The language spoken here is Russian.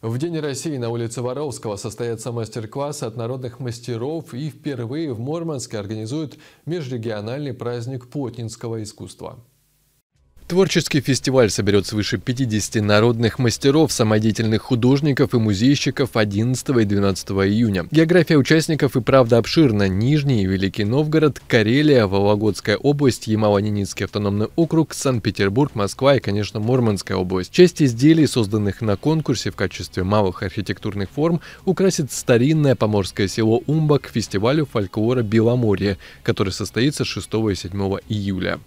В День России на улице Воровского состоятся мастер-классы от народных мастеров и впервые в Мурманске организуют межрегиональный праздник плотницкого искусства. Творческий фестиваль соберет свыше 50 народных мастеров, самодеятельных художников и музейщиков 11 и 12 июня. География участников и правда обширна. Нижний и Великий Новгород, Карелия, Вологодская область, Ямало-Ненецкий автономный округ, Санкт-Петербург, Москва и, конечно, Мурманская область. Часть изделий, созданных на конкурсе в качестве малых архитектурных форм, украсит старинное поморское село Умба к фестивалю фольклора Беломорье, который состоится 6 и 7 июля.